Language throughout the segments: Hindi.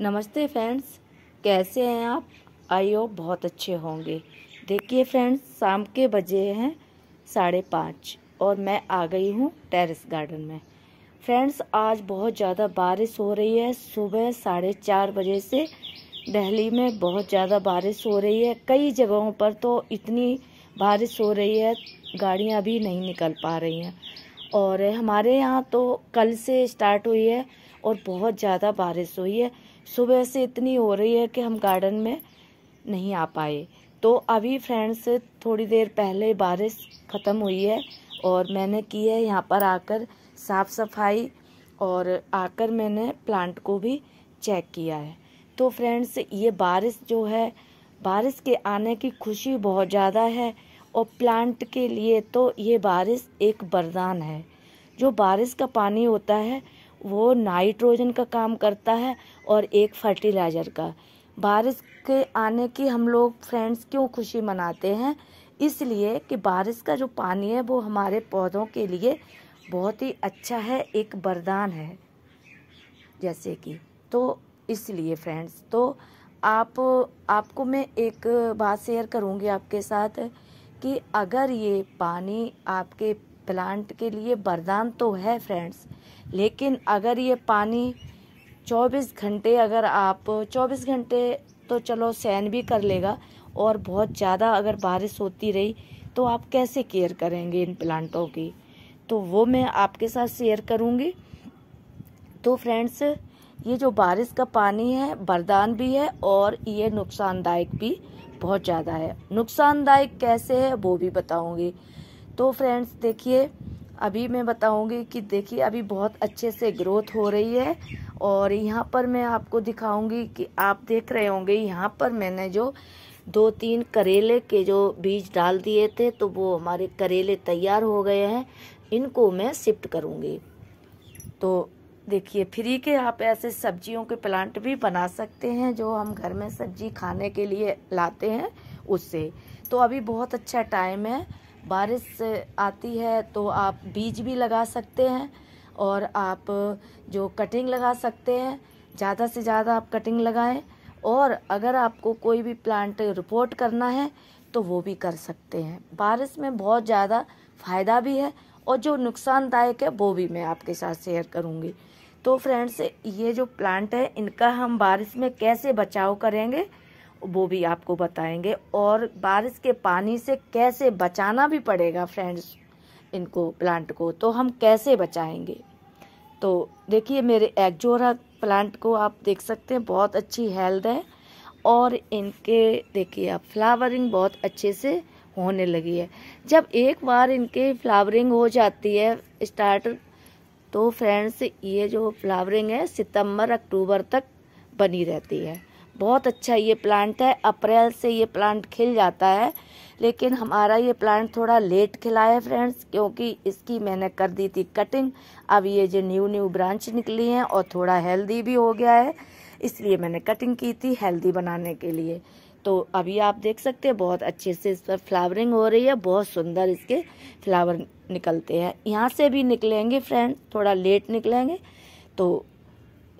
नमस्ते फ्रेंड्स कैसे हैं आप आई होप बहुत अच्छे होंगे देखिए फ्रेंड्स शाम के बजे हैं साढ़े पाँच और मैं आ गई हूँ टेरेस गार्डन में फ्रेंड्स आज बहुत ज़्यादा बारिश हो रही है सुबह साढ़े चार बजे से दिल्ली में बहुत ज़्यादा बारिश हो रही है कई जगहों पर तो इतनी बारिश हो रही है गाड़ियाँ भी नहीं निकल पा रही हैं और हमारे यहाँ तो कल से स्टार्ट हुई है और बहुत ज़्यादा बारिश हुई है सुबह से इतनी हो रही है कि हम गार्डन में नहीं आ पाए तो अभी फ्रेंड्स थोड़ी देर पहले बारिश ख़त्म हुई है और मैंने की है यहाँ पर आकर साफ़ सफाई और आकर मैंने प्लांट को भी चेक किया है तो फ्रेंड्स ये बारिश जो है बारिश के आने की खुशी बहुत ज़्यादा है और प्लांट के लिए तो ये बारिश एक वरदान है जो बारिश का पानी होता है वो नाइट्रोजन का काम करता है और एक फर्टिलाइज़र का बारिश के आने की हम लोग फ्रेंड्स क्यों खुशी मनाते हैं इसलिए कि बारिश का जो पानी है वो हमारे पौधों के लिए बहुत ही अच्छा है एक वरदान है जैसे कि तो इसलिए फ्रेंड्स तो आप आपको मैं एक बात शेयर करूँगी आपके साथ कि अगर ये पानी आपके प्लांट के लिए वरदान तो है फ्रेंड्स लेकिन अगर ये पानी 24 घंटे अगर आप 24 घंटे तो चलो सहन भी कर लेगा और बहुत ज़्यादा अगर बारिश होती रही तो आप कैसे केयर करेंगे इन प्लांटों की तो वो मैं आपके साथ शेयर करूँगी तो फ्रेंड्स ये जो बारिश का पानी है वरदान भी है और ये नुकसानदायक भी बहुत ज़्यादा है नुकसानदायक कैसे है वो भी बताऊँगी तो फ्रेंड्स देखिए अभी मैं बताऊंगी कि देखिए अभी बहुत अच्छे से ग्रोथ हो रही है और यहाँ पर मैं आपको दिखाऊंगी कि आप देख रहे होंगे यहाँ पर मैंने जो दो तीन करेले के जो बीज डाल दिए थे तो वो हमारे करेले तैयार हो गए हैं इनको मैं शिफ्ट करूँगी तो देखिए फ्री के आप ऐसे सब्जियों के प्लांट भी बना सकते हैं जो हम घर में सब्जी खाने के लिए लाते हैं उससे तो अभी बहुत अच्छा टाइम है बारिश आती है तो आप बीज भी लगा सकते हैं और आप जो कटिंग लगा सकते हैं ज़्यादा से ज़्यादा आप कटिंग लगाएं और अगर आपको कोई भी प्लांट रिपोर्ट करना है तो वो भी कर सकते हैं बारिश में बहुत ज़्यादा फ़ायदा भी है और जो नुकसानदायक है वो भी मैं आपके साथ शेयर करूँगी तो फ्रेंड्स ये जो प्लांट है इनका हम बारिश में कैसे बचाव करेंगे वो भी आपको बताएंगे और बारिश के पानी से कैसे बचाना भी पड़ेगा फ्रेंड्स इनको प्लांट को तो हम कैसे बचाएंगे तो देखिए मेरे एक्जोरा प्लांट को आप देख सकते हैं बहुत अच्छी हेल्थ है और इनके देखिए आप फ्लावरिंग बहुत अच्छे से होने लगी है जब एक बार इनके फ्लावरिंग हो जाती है स्टार्ट तो फ्रेंड्स ये जो फ्लावरिंग है सितंबर अक्टूबर तक बनी रहती है बहुत अच्छा ये प्लांट है अप्रैल से ये प्लांट खिल जाता है लेकिन हमारा ये प्लांट थोड़ा लेट खिला है फ्रेंड्स क्योंकि इसकी मैंने कर दी थी कटिंग अब ये जो न्यू न्यू ब्रांच निकली हैं और थोड़ा हेल्दी भी हो गया है इसलिए मैंने कटिंग की थी हेल्दी बनाने के लिए तो अभी आप देख सकते हैं बहुत अच्छे से इस पर फ्लावरिंग हो रही है बहुत सुंदर इसके फ्लावर निकलते हैं यहाँ से भी निकलेंगे फ्रेंड थोड़ा लेट निकलेंगे तो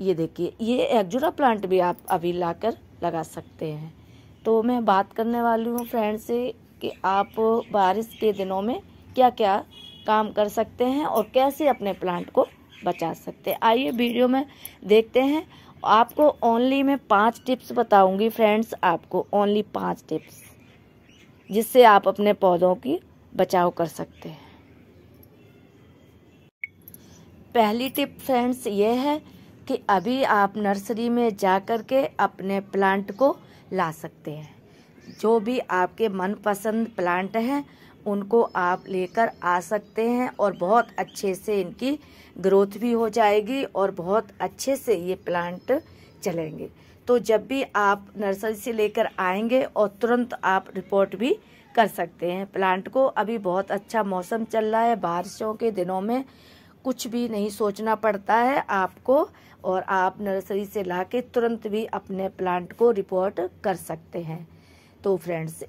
ये देखिए ये एक्जूरा प्लांट भी आप अभी लाकर लगा सकते हैं तो मैं बात करने वाली हूँ फ्रेंड से कि आप बारिश के दिनों में क्या क्या काम कर सकते हैं और कैसे अपने प्लांट को बचा सकते हैं आइए वीडियो में देखते हैं आपको ओनली मैं पाँच टिप्स बताऊंगी फ्रेंड्स आपको ओनली पाँच टिप्स जिससे आप अपने पौधों की बचाव कर सकते हैं पहली टिप फ्रेंड्स ये है कि अभी आप नर्सरी में जा कर के अपने प्लांट को ला सकते हैं जो भी आपके मनपसंद प्लांट हैं उनको आप लेकर आ सकते हैं और बहुत अच्छे से इनकी ग्रोथ भी हो जाएगी और बहुत अच्छे से ये प्लांट चलेंगे तो जब भी आप नर्सरी से लेकर आएंगे और तुरंत आप रिपोर्ट भी कर सकते हैं प्लांट को अभी बहुत अच्छा मौसम चल रहा है बारिशों के दिनों में कुछ भी नहीं सोचना पड़ता है आपको और आप नर्सरी से ला के तुरंत भी अपने प्लांट को रिपोर्ट कर सकते हैं तो फ्रेंड्स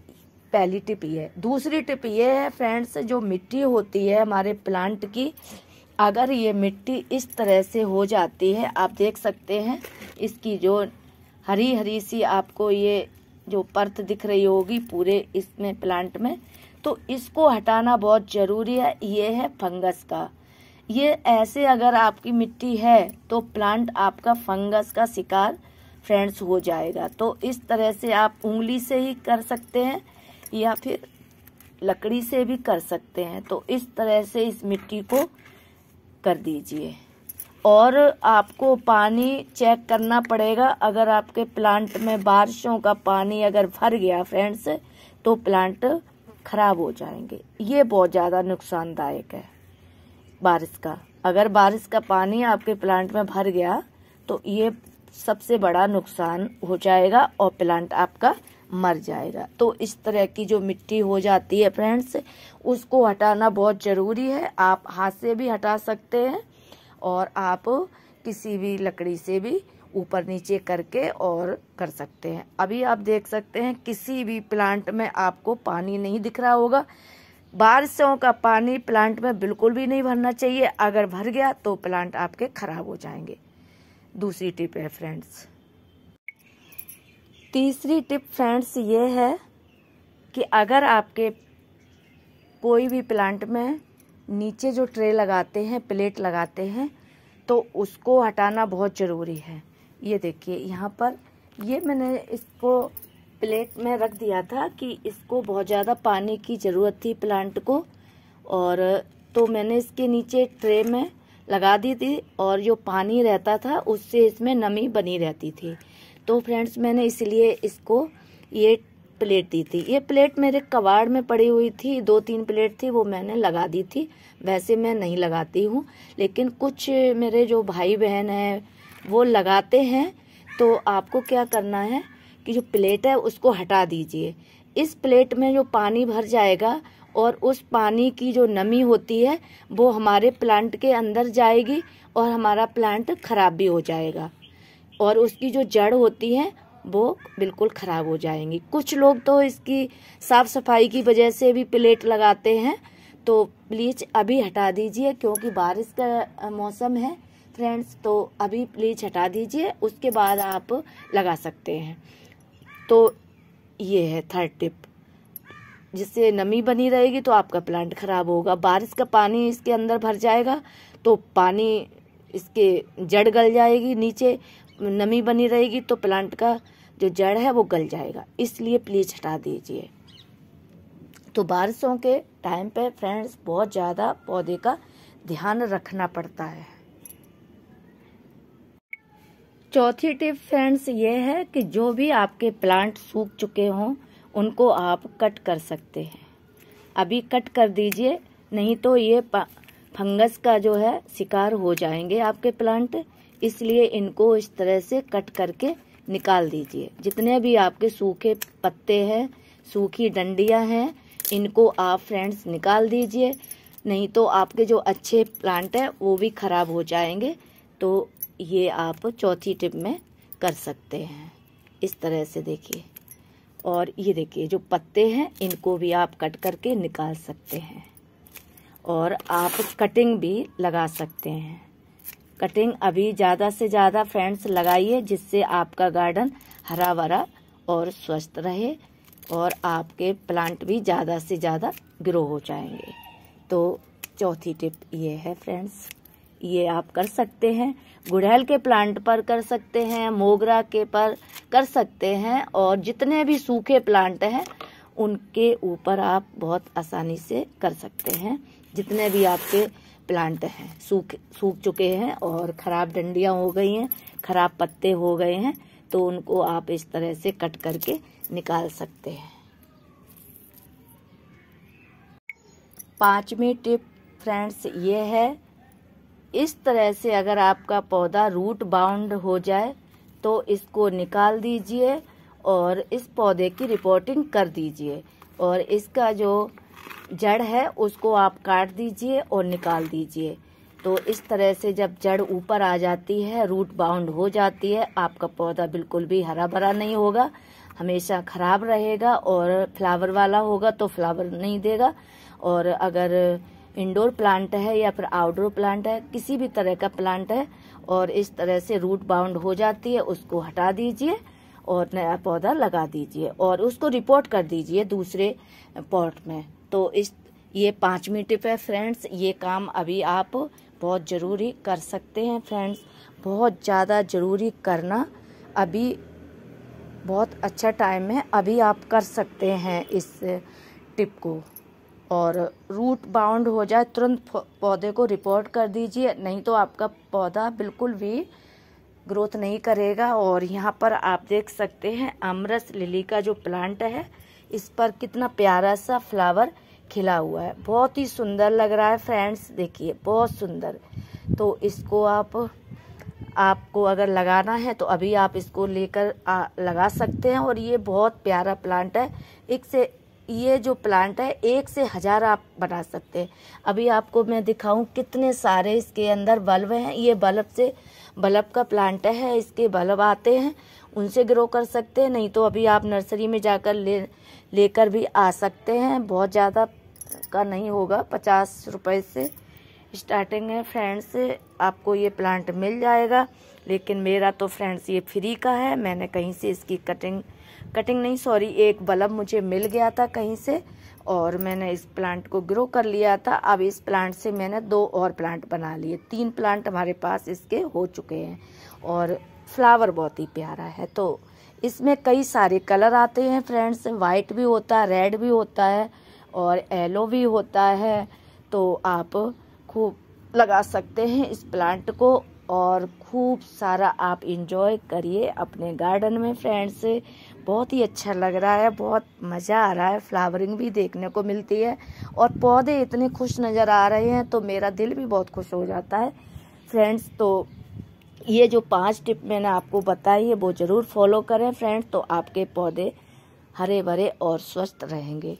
पहली टिप ये दूसरी टिप ये है फ्रेंड्स जो मिट्टी होती है हमारे प्लांट की अगर ये मिट्टी इस तरह से हो जाती है आप देख सकते हैं इसकी जो हरी हरी सी आपको ये जो परत दिख रही होगी पूरे इसमें प्लांट में तो इसको हटाना बहुत ज़रूरी है ये है फंगस का ये ऐसे अगर आपकी मिट्टी है तो प्लांट आपका फंगस का शिकार फ्रेंड्स हो जाएगा तो इस तरह से आप उंगली से ही कर सकते हैं या फिर लकड़ी से भी कर सकते हैं तो इस तरह से इस मिट्टी को कर दीजिए और आपको पानी चेक करना पड़ेगा अगर आपके प्लांट में बारिशों का पानी अगर भर गया फ्रेंड्स तो प्लांट खराब हो जाएंगे ये बहुत ज़्यादा नुकसानदायक है बारिश का अगर बारिश का पानी आपके प्लांट में भर गया तो ये सबसे बड़ा नुकसान हो जाएगा और प्लांट आपका मर जाएगा तो इस तरह की जो मिट्टी हो जाती है फ्रेंड्स उसको हटाना बहुत ज़रूरी है आप हाथ से भी हटा सकते हैं और आप किसी भी लकड़ी से भी ऊपर नीचे करके और कर सकते हैं अभी आप देख सकते हैं किसी भी प्लांट में आपको पानी नहीं दिख रहा होगा बारिशों का पानी प्लांट में बिल्कुल भी नहीं भरना चाहिए अगर भर गया तो प्लांट आपके खराब हो जाएंगे दूसरी टिप है फ्रेंड्स तीसरी टिप फ्रेंड्स ये है कि अगर आपके कोई भी प्लांट में नीचे जो ट्रे लगाते हैं प्लेट लगाते हैं तो उसको हटाना बहुत ज़रूरी है ये देखिए यहाँ पर ये मैंने इसको प्लेट में रख दिया था कि इसको बहुत ज़्यादा पानी की ज़रूरत थी प्लांट को और तो मैंने इसके नीचे ट्रे में लगा दी थी और जो पानी रहता था उससे इसमें नमी बनी रहती थी तो फ्रेंड्स मैंने इसलिए इसको ये प्लेट दी थी ये प्लेट मेरे कबाड़ में पड़ी हुई थी दो तीन प्लेट थी वो मैंने लगा दी थी वैसे मैं नहीं लगाती हूँ लेकिन कुछ मेरे जो भाई बहन हैं वो लगाते हैं तो आपको क्या करना है कि जो प्लेट है उसको हटा दीजिए इस प्लेट में जो पानी भर जाएगा और उस पानी की जो नमी होती है वो हमारे प्लांट के अंदर जाएगी और हमारा प्लांट खराब भी हो जाएगा और उसकी जो जड़ होती है वो बिल्कुल ख़राब हो जाएंगी कुछ लोग तो इसकी साफ़ सफाई की वजह से भी प्लेट लगाते हैं तो प्लीज अभी हटा दीजिए क्योंकि बारिश का मौसम है फ्रेंड्स तो अभी प्लीज हटा दीजिए उसके बाद आप लगा सकते हैं तो ये है थर्ड टिप जिससे नमी बनी रहेगी तो आपका प्लांट खराब होगा बारिश का पानी इसके अंदर भर जाएगा तो पानी इसके जड़ गल जाएगी नीचे नमी बनी रहेगी तो प्लांट का जो जड़ है वो गल जाएगा इसलिए प्लीज हटा दीजिए तो बारिशों के टाइम पे फ्रेंड्स बहुत ज़्यादा पौधे का ध्यान रखना पड़ता है चौथी टिप फ्रेंड्स ये है कि जो भी आपके प्लांट सूख चुके हों उनको आप कट कर सकते हैं अभी कट कर दीजिए नहीं तो ये फंगस का जो है शिकार हो जाएंगे आपके प्लांट इसलिए इनको इस तरह से कट करके निकाल दीजिए जितने भी आपके सूखे पत्ते हैं सूखी डंडियां हैं इनको आप फ्रेंड्स निकाल दीजिए नहीं तो आपके जो अच्छे प्लांट हैं वो भी ख़राब हो जाएंगे तो ये आप चौथी टिप में कर सकते हैं इस तरह से देखिए और ये देखिए जो पत्ते हैं इनको भी आप कट करके निकाल सकते हैं और आप कटिंग भी लगा सकते हैं कटिंग अभी ज़्यादा से ज़्यादा फ्रेंड्स लगाइए जिससे आपका गार्डन हरा भरा और स्वस्थ रहे और आपके प्लांट भी ज़्यादा से ज़्यादा ग्रो हो जाएंगे तो चौथी टिप ये है फ्रेंड्स ये आप कर सकते हैं गुड़हल के प्लांट पर कर सकते हैं मोगरा के पर कर सकते हैं और जितने भी सूखे प्लांट हैं उनके ऊपर आप बहुत आसानी से कर सकते हैं जितने भी आपके प्लांट हैं सूख सूख चुके हैं और ख़राब डंडियां हो गई हैं ख़राब पत्ते हो गए हैं तो उनको आप इस तरह से कट करके निकाल सकते हैं पांचवी टिप फ्रेंड्स ये है इस तरह से अगर आपका पौधा रूट बाउंड हो जाए तो इसको निकाल दीजिए और इस पौधे की रिपोर्टिंग कर दीजिए और इसका जो जड़ है उसको आप काट दीजिए और निकाल दीजिए तो इस तरह से जब जड़ ऊपर आ जाती है रूट बाउंड हो जाती है आपका पौधा बिल्कुल भी हरा भरा नहीं होगा हमेशा खराब रहेगा और फ्लावर वाला होगा तो फ्लावर नहीं देगा और अगर इंडोर प्लांट है या फिर आउटडोर प्लांट है किसी भी तरह का प्लांट है और इस तरह से रूट बाउंड हो जाती है उसको हटा दीजिए और नया पौधा लगा दीजिए और उसको रिपोर्ट कर दीजिए दूसरे पॉट में तो इस ये पाँचवीं टिप है फ्रेंड्स ये काम अभी आप बहुत ज़रूरी कर सकते हैं फ्रेंड्स बहुत ज़्यादा ज़रूरी करना अभी बहुत अच्छा टाइम है अभी आप कर सकते हैं इस टिप को और रूट बाउंड हो जाए तुरंत पौधे को रिपोर्ट कर दीजिए नहीं तो आपका पौधा बिल्कुल भी ग्रोथ नहीं करेगा और यहाँ पर आप देख सकते हैं अमरस लिली का जो प्लांट है इस पर कितना प्यारा सा फ्लावर खिला हुआ है बहुत ही सुंदर लग रहा है फ्रेंड्स देखिए बहुत सुंदर तो इसको आप आपको अगर लगाना है तो अभी आप इसको लेकर लगा सकते हैं और ये बहुत प्यारा प्लांट है एक से ये जो प्लांट है एक से हज़ार आप बना सकते हैं अभी आपको मैं दिखाऊं कितने सारे इसके अंदर बल्ब हैं ये बल्ब से बल्ब का प्लांट है इसके बल्ब आते हैं उनसे ग्रो कर सकते हैं नहीं तो अभी आप नर्सरी में जाकर ले लेकर भी आ सकते हैं बहुत ज़्यादा का नहीं होगा पचास रुपये से स्टार्टिंग है फ्रेंड्स आपको ये प्लांट मिल जाएगा लेकिन मेरा तो फ्रेंड्स ये फ्री का है मैंने कहीं से इसकी कटिंग कटिंग नहीं सॉरी एक बल्ब मुझे मिल गया था कहीं से और मैंने इस प्लांट को ग्रो कर लिया था अब इस प्लांट से मैंने दो और प्लांट बना लिए तीन प्लांट हमारे पास इसके हो चुके हैं और फ्लावर बहुत ही प्यारा है तो इसमें कई सारे कलर आते हैं फ्रेंड्स वाइट भी होता है रेड भी होता है और येलो भी होता है तो आप खूब लगा सकते हैं इस प्लांट को और खूब सारा आप इंजॉय करिए अपने गार्डन में फ्रेंड्स से बहुत ही अच्छा लग रहा है बहुत मज़ा आ रहा है फ्लावरिंग भी देखने को मिलती है और पौधे इतने खुश नज़र आ रहे हैं तो मेरा दिल भी बहुत खुश हो जाता है फ्रेंड्स तो ये जो पांच टिप मैंने आपको बताई है वो ज़रूर फॉलो करें फ्रेंड्स तो आपके पौधे हरे भरे और स्वस्थ रहेंगे